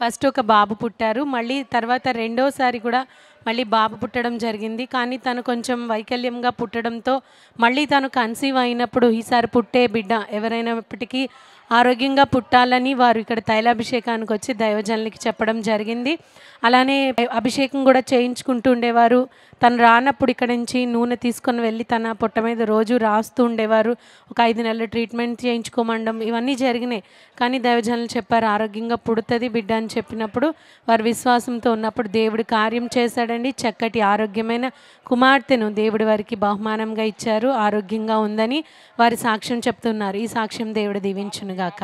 first ఒక బాబు పుట్టారు మళ్ళీ తర్వాత రెండోసారి కూడా మళ్ళీ బాబు పుట్టడం జరిగింది కానీ తను కొంచెం వైకల్యంగా పుట్టడంతో మళ్ళీ తను కన్సీవ్ అయినప్పుడు ఈసారి పుట్టే బిడ్డ ఎవరైనప్పటికీ ఆరోగ్యంగా పుట్టాలని వారు ఇక్కడ తైలాభిషేకానికి వచ్చి దైవజనులకి చెప్పడం జరిగింది అలానే అభిషేకం కూడా చేయించుకుంటూ ఉండేవారు తను రానప్పుడు ఇక్కడ నుంచి నూనె తీసుకొని వెళ్ళి తన పొట్ట మీద రోజు రాస్తూ ఉండేవారు ఒక ఐదు నెలల ట్రీట్మెంట్ చేయించుకోమండం ఇవన్నీ జరిగినాయి కానీ దైవజనులు చెప్పారు ఆరోగ్యంగా పుడుతుంది బిడ్డ అని చెప్పినప్పుడు వారు విశ్వాసంతో ఉన్నప్పుడు దేవుడు కార్యం చేశాడు ఇచ్చాడండి చక్కటి ఆరోగ్యమైన కుమార్తెను దేవుడి వారికి బహుమానంగా ఇచ్చారు ఆరోగ్యంగా ఉందని వారి సాక్ష్యం చెప్తున్నారు ఈ సాక్ష్యం దేవుడు దీవించునుగాక